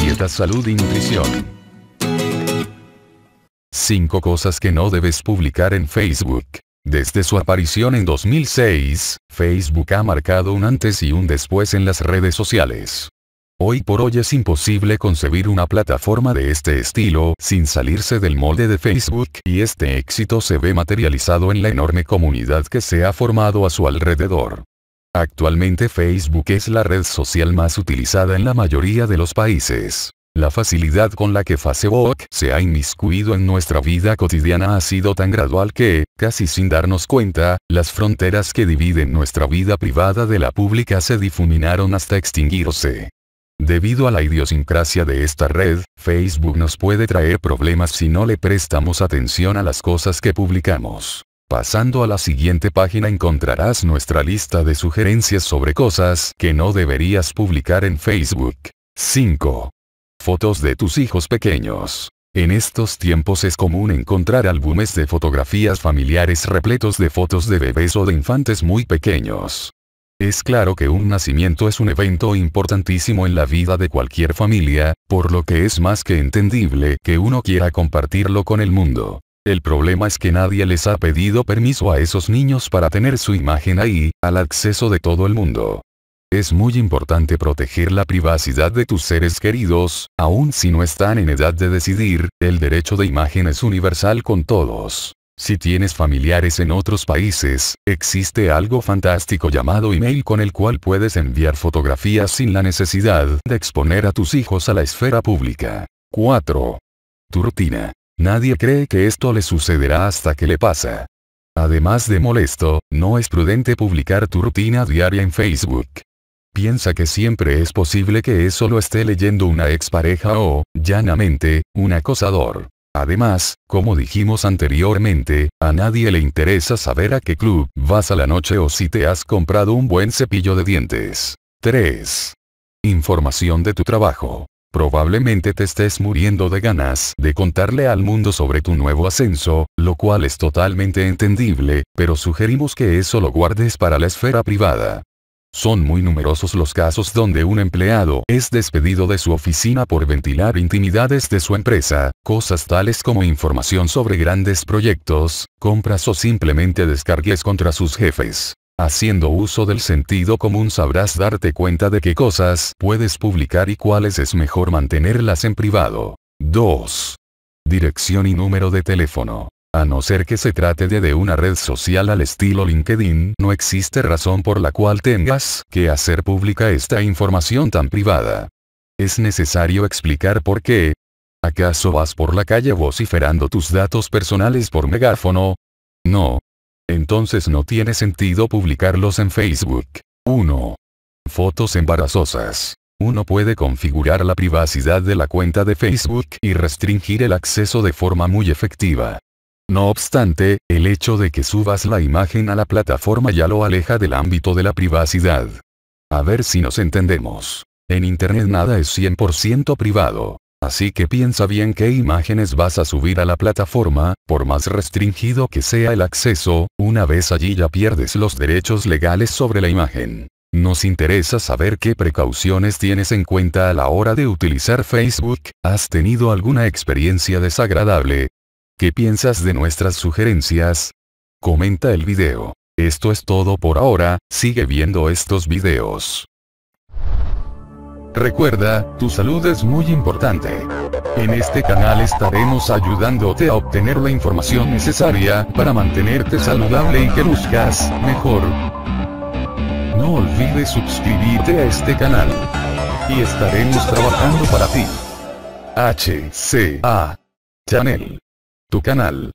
Dieta, salud y nutrición. 5 cosas que no debes publicar en Facebook. Desde su aparición en 2006, Facebook ha marcado un antes y un después en las redes sociales. Hoy por hoy es imposible concebir una plataforma de este estilo sin salirse del molde de Facebook y este éxito se ve materializado en la enorme comunidad que se ha formado a su alrededor. Actualmente Facebook es la red social más utilizada en la mayoría de los países. La facilidad con la que Facebook se ha inmiscuido en nuestra vida cotidiana ha sido tan gradual que, casi sin darnos cuenta, las fronteras que dividen nuestra vida privada de la pública se difuminaron hasta extinguirse. Debido a la idiosincrasia de esta red, Facebook nos puede traer problemas si no le prestamos atención a las cosas que publicamos. Pasando a la siguiente página encontrarás nuestra lista de sugerencias sobre cosas que no deberías publicar en Facebook. 5. Fotos de tus hijos pequeños. En estos tiempos es común encontrar álbumes de fotografías familiares repletos de fotos de bebés o de infantes muy pequeños. Es claro que un nacimiento es un evento importantísimo en la vida de cualquier familia, por lo que es más que entendible que uno quiera compartirlo con el mundo. El problema es que nadie les ha pedido permiso a esos niños para tener su imagen ahí, al acceso de todo el mundo. Es muy importante proteger la privacidad de tus seres queridos, aun si no están en edad de decidir, el derecho de imagen es universal con todos. Si tienes familiares en otros países, existe algo fantástico llamado email con el cual puedes enviar fotografías sin la necesidad de exponer a tus hijos a la esfera pública. 4. Tu rutina. Nadie cree que esto le sucederá hasta que le pasa. Además de molesto, no es prudente publicar tu rutina diaria en Facebook. Piensa que siempre es posible que eso lo esté leyendo una expareja o, llanamente, un acosador. Además, como dijimos anteriormente, a nadie le interesa saber a qué club vas a la noche o si te has comprado un buen cepillo de dientes. 3. Información de tu trabajo. Probablemente te estés muriendo de ganas de contarle al mundo sobre tu nuevo ascenso, lo cual es totalmente entendible, pero sugerimos que eso lo guardes para la esfera privada. Son muy numerosos los casos donde un empleado es despedido de su oficina por ventilar intimidades de su empresa, cosas tales como información sobre grandes proyectos, compras o simplemente descargues contra sus jefes. Haciendo uso del sentido común sabrás darte cuenta de qué cosas puedes publicar y cuáles es mejor mantenerlas en privado. 2. Dirección y número de teléfono. A no ser que se trate de, una red social al estilo LinkedIn, no existe razón por la cual tengas que hacer pública esta información tan privada. Es necesario explicar por qué. ¿Acaso vas por la calle vociferando tus datos personales por megáfono? No. Entonces no tiene sentido publicarlos en Facebook. 1. Fotos embarazosas. Uno puede configurar la privacidad de la cuenta de Facebook y restringir el acceso de forma muy efectiva. No obstante, el hecho de que subas la imagen a la plataforma ya lo aleja del ámbito de la privacidad. A ver si nos entendemos. En Internet nada es 100% privado. Así que piensa bien qué imágenes vas a subir a la plataforma, por más restringido que sea el acceso, una vez allí ya pierdes los derechos legales sobre la imagen. Nos interesa saber qué precauciones tienes en cuenta a la hora de utilizar Facebook. ¿Has tenido alguna experiencia desagradable, ¿Qué piensas de nuestras sugerencias? Comenta el video. Esto es todo por ahora, sigue viendo estos videos. Recuerda, tu salud es muy importante. En este canal estaremos ayudándote a obtener la información necesaria para mantenerte saludable y que luzcas mejor. No olvides suscribirte a este canal. Y estaremos trabajando para ti. HCA Channel. Tu canal.